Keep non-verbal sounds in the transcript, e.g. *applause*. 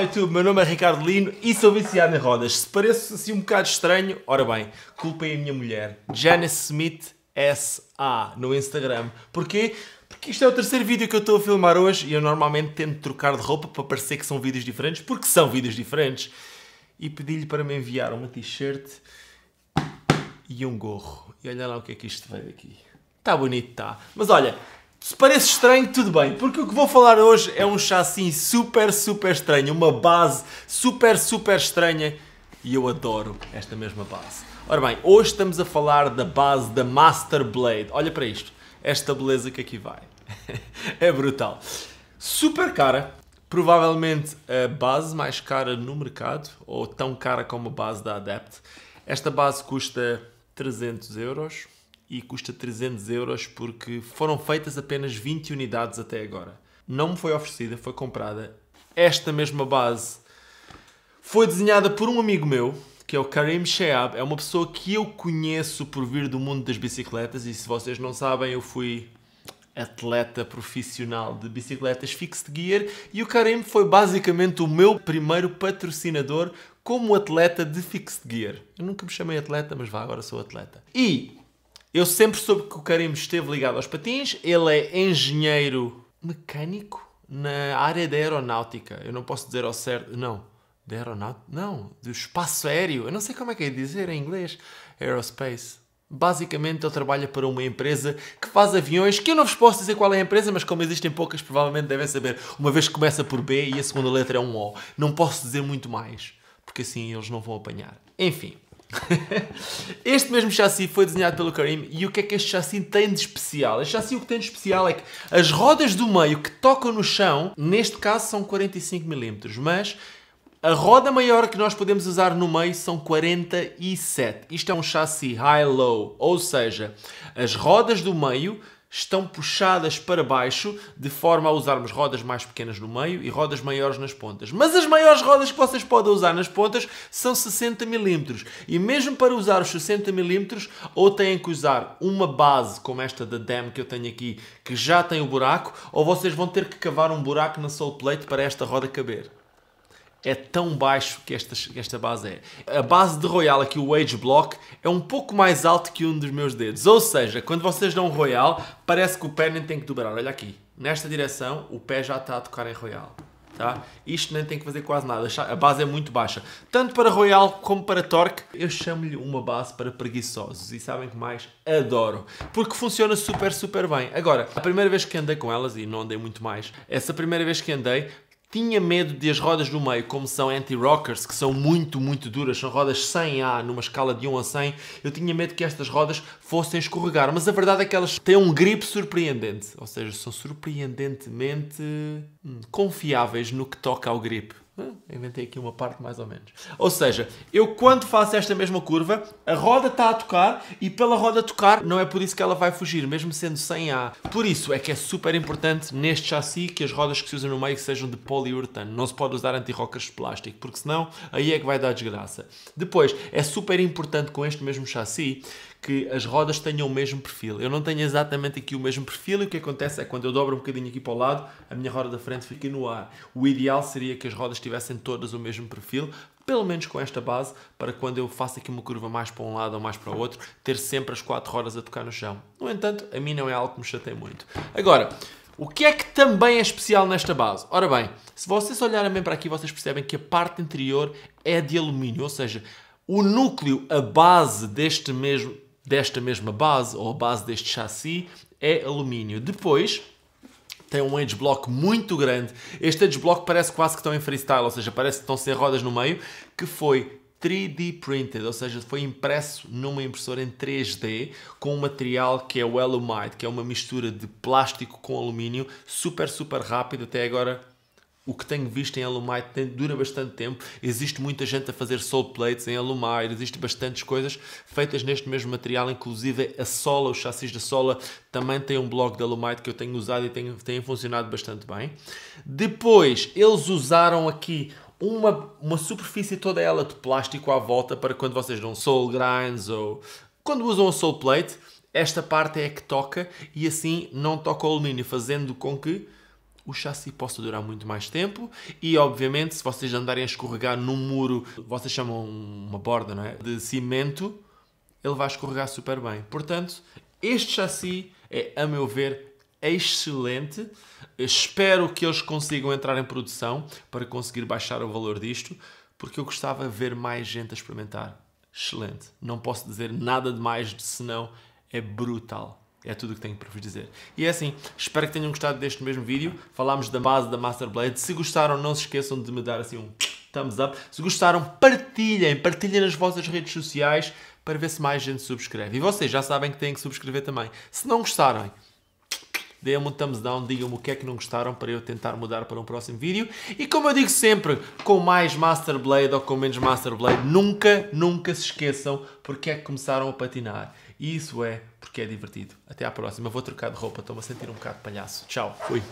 YouTube, meu nome é Ricardo Lino e sou viciado em rodas. Se pareço assim um bocado estranho, ora bem, culpei a minha mulher, Janice Smith SA, no Instagram. Porquê? Porque isto é o terceiro vídeo que eu estou a filmar hoje e eu normalmente tento trocar de roupa para parecer que são vídeos diferentes, porque são vídeos diferentes. E pedi-lhe para me enviar uma t-shirt e um gorro. E olha lá o que é que isto veio aqui. Está bonito, está. Mas olha, se parece estranho, tudo bem, porque o que vou falar hoje é um chassi super, super estranho, uma base super, super estranha e eu adoro esta mesma base. Ora bem, hoje estamos a falar da base da Master Blade. Olha para isto, esta beleza que aqui vai. *laughs* é brutal. Super cara, provavelmente a base mais cara no mercado, ou tão cara como a base da Adept. Esta base custa 300 euros e custa 300 euros porque foram feitas apenas 20 unidades até agora. Não me foi oferecida, foi comprada. Esta mesma base foi desenhada por um amigo meu, que é o Karim Sheab. É uma pessoa que eu conheço por vir do mundo das bicicletas e se vocês não sabem, eu fui atleta profissional de bicicletas fixed gear e o Karim foi basicamente o meu primeiro patrocinador como atleta de fixed gear. Eu nunca me chamei atleta, mas vá, agora sou atleta. E eu sempre soube que o Karim esteve ligado aos patins. Ele é engenheiro mecânico na área da aeronáutica. Eu não posso dizer ao certo. Não. Da aeronáutica? Não. Do espaço aéreo. Eu não sei como é que é dizer em inglês. Aerospace. Basicamente, ele trabalha para uma empresa que faz aviões, que eu não vos posso dizer qual é a empresa, mas como existem poucas, provavelmente devem saber. Uma vez que começa por B e a segunda letra é um O. Não posso dizer muito mais, porque assim eles não vão apanhar. Enfim. *laughs* este mesmo chassi foi desenhado pelo Karim e o que é que este chassi tem de especial? Este chassi o que tem de especial é que as rodas do meio que tocam no chão, neste caso são 45mm, mas a roda maior que nós podemos usar no meio são 47. Isto é um chassi high-low, ou seja, as rodas do meio estão puxadas para baixo de forma a usarmos rodas mais pequenas no meio e rodas maiores nas pontas. Mas as maiores rodas que vocês podem usar nas pontas são 60 mm e mesmo para usar os 60 mm ou têm que usar uma base como esta da Dam que eu tenho aqui que já tem o buraco ou vocês vão ter que cavar um buraco na sole plate para esta roda caber é tão baixo que esta, que esta base é. A base de Royal aqui, o Age Block, é um pouco mais alto que um dos meus dedos. Ou seja, quando vocês dão Royal, parece que o pé nem tem que dobrar. Olha aqui, nesta direção, o pé já está a tocar em Royal. Tá? Isto nem tem que fazer quase nada, a base é muito baixa. Tanto para Royal como para Torque, eu chamo-lhe uma base para preguiçosos e sabem que mais? Adoro, porque funciona super, super bem. Agora, a primeira vez que andei com elas, e não andei muito mais, essa primeira vez que andei tinha medo de as rodas do meio, como são anti-rockers, que são muito, muito duras, são rodas 100A, numa escala de 1 a 100, eu tinha medo que estas rodas fossem escorregar, mas a verdade é que elas têm um grip surpreendente, ou seja, são surpreendentemente hum, confiáveis no que toca ao grip. Inventei aqui uma parte mais ou menos. Ou seja, eu quando faço esta mesma curva, a roda está a tocar e pela roda tocar, não é por isso que ela vai fugir, mesmo sendo sem A. Por isso é que é super importante neste chassi que as rodas que se usam no meio sejam de poliuretano. Não se pode usar anti rocas de plástico, porque senão aí é que vai dar desgraça. Depois, é super importante com este mesmo chassi que as rodas tenham o mesmo perfil. Eu não tenho exatamente aqui o mesmo perfil e o que acontece é que quando eu dobro um bocadinho aqui para o lado, a minha roda da frente fica no ar. O ideal seria que as rodas tivessem todas o mesmo perfil, pelo menos com esta base, para quando eu faço aqui uma curva mais para um lado ou mais para o outro, ter sempre as quatro rodas a tocar no chão. No entanto, a mim não é algo que me chateia muito. Agora, o que é que também é especial nesta base? Ora bem, se vocês olharem bem para aqui, vocês percebem que a parte interior é de alumínio, ou seja, o núcleo, a base deste mesmo, desta mesma base, ou a base deste chassi, é alumínio. Depois, tem um edge block muito grande. Este edge block parece quase que estão em freestyle, ou seja, parece que estão sem rodas no meio, que foi 3D printed, ou seja, foi impresso numa impressora em 3D com um material que é o Alumite, que é uma mistura de plástico com alumínio, super, super rápido, até agora o que tenho visto em alumite dura bastante tempo. Existe muita gente a fazer soul plates em alumite existe bastantes coisas feitas neste mesmo material, inclusive a sola, os chassis da sola também tem um blog de Alumite que eu tenho usado e tem, tem funcionado bastante bem. Depois, eles usaram aqui uma, uma superfície toda ela de plástico à volta para quando vocês dão soul grinds ou quando usam a soul plate, esta parte é a que toca e assim não toca o alumínio, fazendo com que o chassi possa durar muito mais tempo e, obviamente, se vocês andarem a escorregar num muro, vocês chamam uma borda, não é? De cimento, ele vai escorregar super bem. Portanto, este chassi é, a meu ver, excelente. Espero que eles consigam entrar em produção para conseguir baixar o valor disto, porque eu gostava de ver mais gente a experimentar. Excelente. Não posso dizer nada de mais senão é brutal. É tudo o que tenho para vos dizer. E é assim, espero que tenham gostado deste mesmo vídeo. Falámos da base da Master Blade. Se gostaram, não se esqueçam de me dar assim um thumbs up. Se gostaram, partilhem, partilhem nas vossas redes sociais para ver se mais gente subscreve. E vocês já sabem que têm que subscrever também. Se não gostarem, deem-me um thumbs down, digam-me o que é que não gostaram para eu tentar mudar para um próximo vídeo. E como eu digo sempre, com mais Master Blade ou com menos Master Blade, nunca, nunca se esqueçam porque é que começaram a patinar. E isso é porque é divertido. Até à próxima. vou trocar de roupa, estou-me a sentir um bocado palhaço. Tchau, fui.